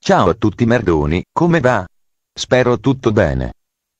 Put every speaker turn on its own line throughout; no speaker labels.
Ciao a tutti merdoni, come va? Spero tutto bene.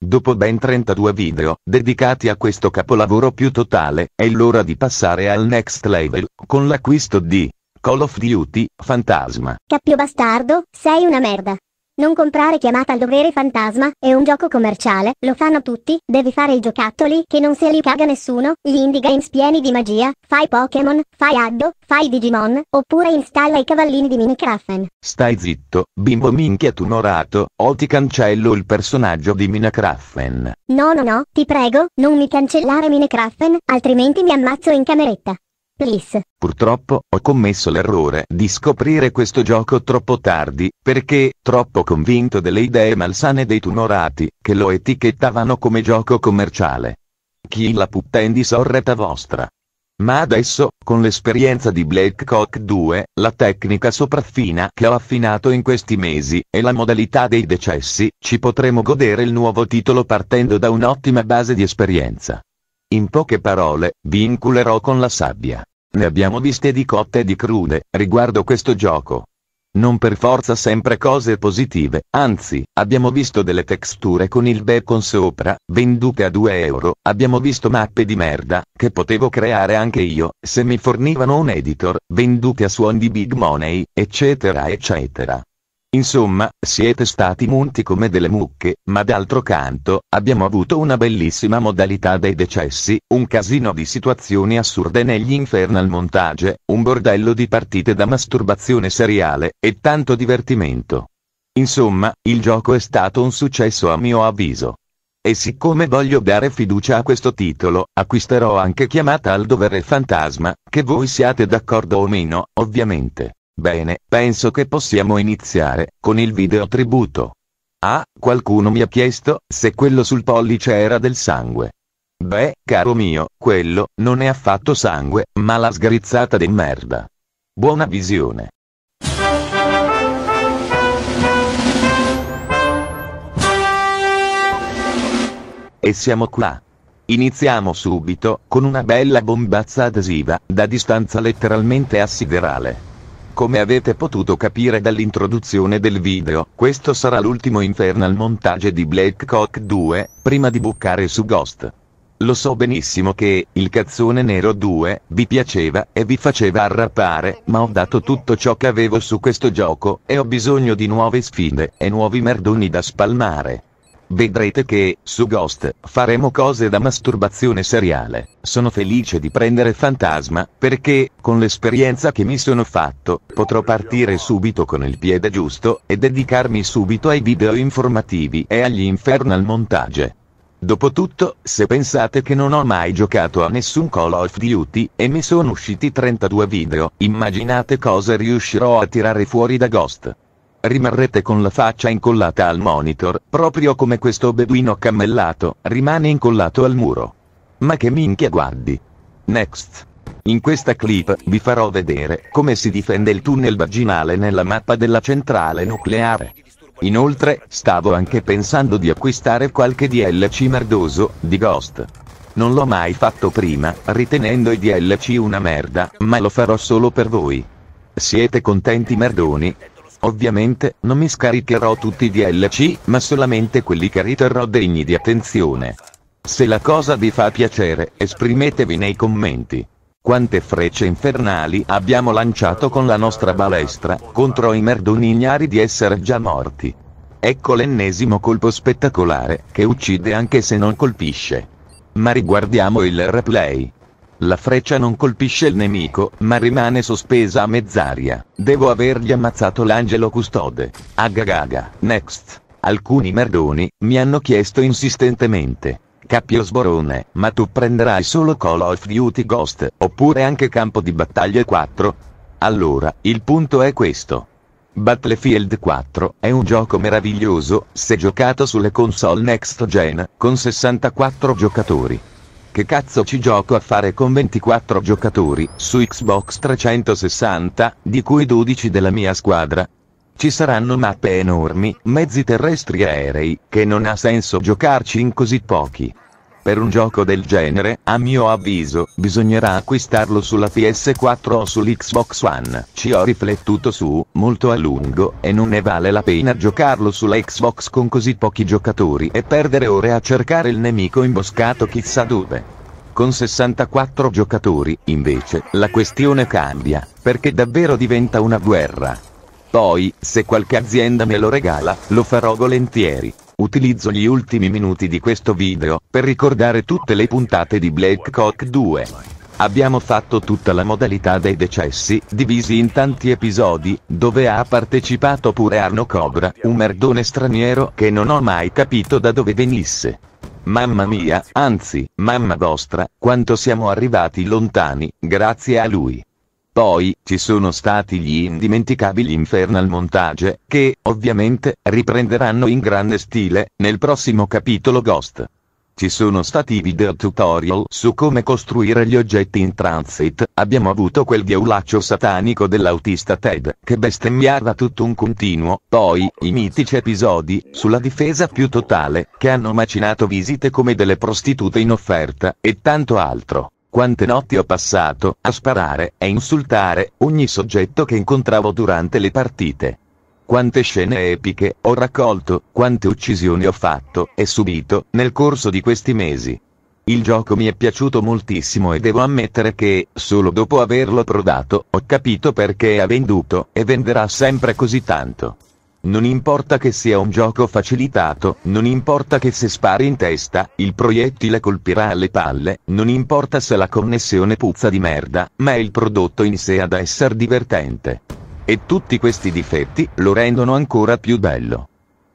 Dopo ben 32 video, dedicati a questo capolavoro più totale, è l'ora di passare al next level, con l'acquisto di Call of Duty, Fantasma. Cappio bastardo, sei una merda. Non comprare chiamata al dovere fantasma, è un gioco commerciale, lo fanno tutti, devi fare i giocattoli che non se li caga nessuno, gli indie games pieni di magia, fai Pokémon, fai Addo, fai Digimon, oppure installa i cavallini di Minecraft. Stai zitto, bimbo minchia tu norato, o ti cancello il personaggio di Minecraft. No no no, ti prego, non mi cancellare Minecraft, altrimenti mi ammazzo in cameretta. Please. Purtroppo, ho commesso l'errore di scoprire questo gioco troppo tardi, perché, troppo convinto delle idee malsane dei tumorati, che lo etichettavano come gioco commerciale. Chi la puttendi sorretta vostra. Ma adesso, con l'esperienza di Black Cock 2, la tecnica sopraffina che ho affinato in questi mesi, e la modalità dei decessi, ci potremo godere il nuovo titolo partendo da un'ottima base di esperienza. In poche parole, vi inculerò con la sabbia. Ne abbiamo viste di cotte e di crude, riguardo questo gioco. Non per forza sempre cose positive, anzi, abbiamo visto delle texture con il bacon sopra, vendute a 2 euro, abbiamo visto mappe di merda, che potevo creare anche io, se mi fornivano un editor, vendute a suon di big money, eccetera eccetera. Insomma, siete stati munti come delle mucche, ma d'altro canto, abbiamo avuto una bellissima modalità dei decessi, un casino di situazioni assurde negli infernal montage, un bordello di partite da masturbazione seriale, e tanto divertimento. Insomma, il gioco è stato un successo a mio avviso. E siccome voglio dare fiducia a questo titolo, acquisterò anche chiamata al dovere fantasma, che voi siate d'accordo o meno, ovviamente. Bene, penso che possiamo iniziare, con il video tributo. Ah, qualcuno mi ha chiesto, se quello sul pollice era del sangue. Beh, caro mio, quello, non è affatto sangue, ma la sgrizzata di merda. Buona visione. E siamo qua. Iniziamo subito, con una bella bombazza adesiva, da distanza letteralmente assiderale. Come avete potuto capire dall'introduzione del video, questo sarà l'ultimo infernal montage di Black Cock 2, prima di buccare su Ghost. Lo so benissimo che, il cazzone nero 2, vi piaceva e vi faceva arrappare, ma ho dato tutto ciò che avevo su questo gioco, e ho bisogno di nuove sfide e nuovi merdoni da spalmare. Vedrete che, su Ghost, faremo cose da masturbazione seriale. Sono felice di prendere Fantasma, perché, con l'esperienza che mi sono fatto, potrò partire subito con il piede giusto, e dedicarmi subito ai video informativi e agli infernal montage. Dopotutto, se pensate che non ho mai giocato a nessun Call of Duty, e mi sono usciti 32 video, immaginate cosa riuscirò a tirare fuori da Ghost rimarrete con la faccia incollata al monitor, proprio come questo beduino cammellato, rimane incollato al muro. Ma che minchia guardi. Next. In questa clip vi farò vedere come si difende il tunnel vaginale nella mappa della centrale nucleare. Inoltre, stavo anche pensando di acquistare qualche DLC merdoso, di Ghost. Non l'ho mai fatto prima, ritenendo i DLC una merda, ma lo farò solo per voi. Siete contenti merdoni? Ovviamente, non mi scaricherò tutti i DLC, ma solamente quelli che riterrò degni di attenzione. Se la cosa vi fa piacere, esprimetevi nei commenti. Quante frecce infernali abbiamo lanciato con la nostra balestra, contro i merdoni ignari di essere già morti. Ecco l'ennesimo colpo spettacolare, che uccide anche se non colpisce. Ma riguardiamo il replay. La freccia non colpisce il nemico, ma rimane sospesa a mezz'aria. Devo avergli ammazzato l'angelo custode. Agagaga, next. Alcuni merdoni, mi hanno chiesto insistentemente. Capio Sborone, ma tu prenderai solo Call of Duty Ghost, oppure anche Campo di Battaglia 4? Allora, il punto è questo. Battlefield 4 è un gioco meraviglioso, se giocato sulle console next gen, con 64 giocatori. Che cazzo ci gioco a fare con 24 giocatori, su Xbox 360, di cui 12 della mia squadra? Ci saranno mappe enormi, mezzi terrestri e aerei, che non ha senso giocarci in così pochi. Per un gioco del genere, a mio avviso, bisognerà acquistarlo sulla PS4 o sull'Xbox One. Ci ho riflettuto su, molto a lungo, e non ne vale la pena giocarlo sulla Xbox con così pochi giocatori e perdere ore a cercare il nemico imboscato chissà dove. Con 64 giocatori, invece, la questione cambia, perché davvero diventa una guerra. Poi, se qualche azienda me lo regala, lo farò volentieri. Utilizzo gli ultimi minuti di questo video, per ricordare tutte le puntate di Black Hawk 2. Abbiamo fatto tutta la modalità dei decessi, divisi in tanti episodi, dove ha partecipato pure Arno Cobra, un merdone straniero che non ho mai capito da dove venisse. Mamma mia, anzi, mamma vostra, quanto siamo arrivati lontani, grazie a lui. Poi, ci sono stati gli indimenticabili Infernal Montage, che, ovviamente, riprenderanno in grande stile, nel prossimo capitolo Ghost. Ci sono stati i video tutorial su come costruire gli oggetti in transit, abbiamo avuto quel diaulaccio satanico dell'autista Ted, che bestemmiava tutto un continuo, poi, i mitici episodi, sulla difesa più totale, che hanno macinato visite come delle prostitute in offerta, e tanto altro. Quante notti ho passato a sparare e insultare ogni soggetto che incontravo durante le partite. Quante scene epiche ho raccolto, quante uccisioni ho fatto e subito nel corso di questi mesi. Il gioco mi è piaciuto moltissimo e devo ammettere che, solo dopo averlo prodato, ho capito perché ha venduto e venderà sempre così tanto. Non importa che sia un gioco facilitato, non importa che se spari in testa, il proiettile colpirà alle palle, non importa se la connessione puzza di merda, ma è il prodotto in sé ad essere divertente. E tutti questi difetti lo rendono ancora più bello.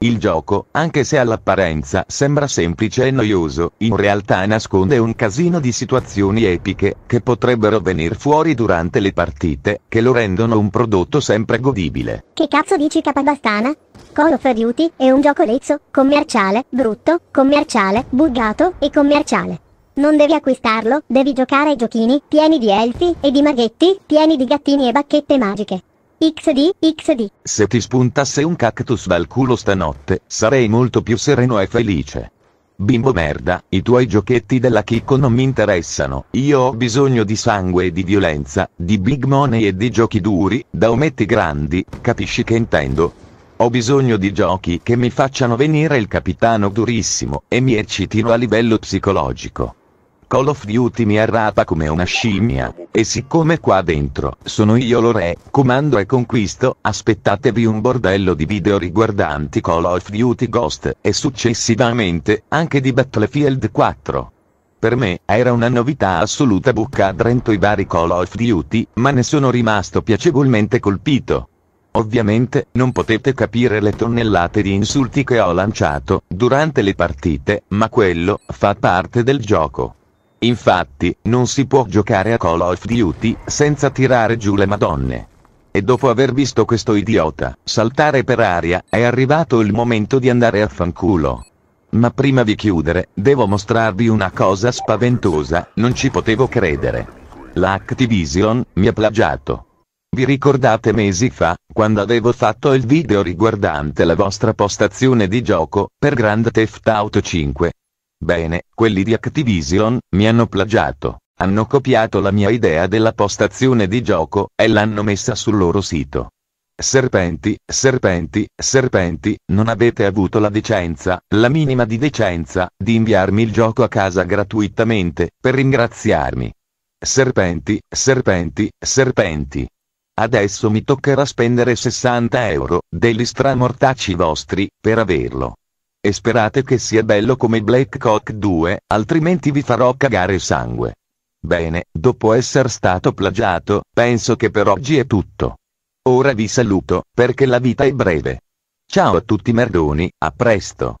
Il gioco, anche se all'apparenza sembra semplice e noioso, in realtà nasconde un casino di situazioni epiche, che potrebbero venir fuori durante le partite, che lo rendono un prodotto sempre godibile. Che cazzo dici capabastana? Call of Duty è un gioco lezzo, commerciale, brutto, commerciale, buggato e commerciale. Non devi acquistarlo, devi giocare ai giochini, pieni di elfi e di maghetti, pieni di gattini e bacchette magiche. XD, XD. Se ti spuntasse un cactus dal culo stanotte, sarei molto più sereno e felice. Bimbo merda, i tuoi giochetti della chicco non mi interessano, io ho bisogno di sangue e di violenza, di big money e di giochi duri, da ometti grandi, capisci che intendo? Ho bisogno di giochi che mi facciano venire il capitano durissimo e mi eccitino a livello psicologico. Call of Duty mi arrapa come una scimmia. E siccome qua dentro sono io lo re, comando e conquisto, aspettatevi un bordello di video riguardanti Call of Duty Ghost e successivamente anche di Battlefield 4. Per me era una novità assoluta bucca drento i vari Call of Duty, ma ne sono rimasto piacevolmente colpito. Ovviamente, non potete capire le tonnellate di insulti che ho lanciato durante le partite, ma quello fa parte del gioco. Infatti, non si può giocare a Call of Duty senza tirare giù le madonne. E dopo aver visto questo idiota saltare per aria, è arrivato il momento di andare a fanculo. Ma prima di chiudere, devo mostrarvi una cosa spaventosa, non ci potevo credere. La Activision mi ha plagiato. Vi ricordate mesi fa, quando avevo fatto il video riguardante la vostra postazione di gioco per Grand Theft Auto 5? Bene, quelli di Activision, mi hanno plagiato. Hanno copiato la mia idea della postazione di gioco, e l'hanno messa sul loro sito. Serpenti, serpenti, serpenti, non avete avuto la decenza, la minima di decenza, di inviarmi il gioco a casa gratuitamente, per ringraziarmi. Serpenti, serpenti, serpenti. Adesso mi toccherà spendere 60 euro, degli stramortacci vostri, per averlo e sperate che sia bello come Black Cock 2, altrimenti vi farò cagare sangue. Bene, dopo essere stato plagiato, penso che per oggi è tutto. Ora vi saluto, perché la vita è breve. Ciao a tutti merdoni, a presto.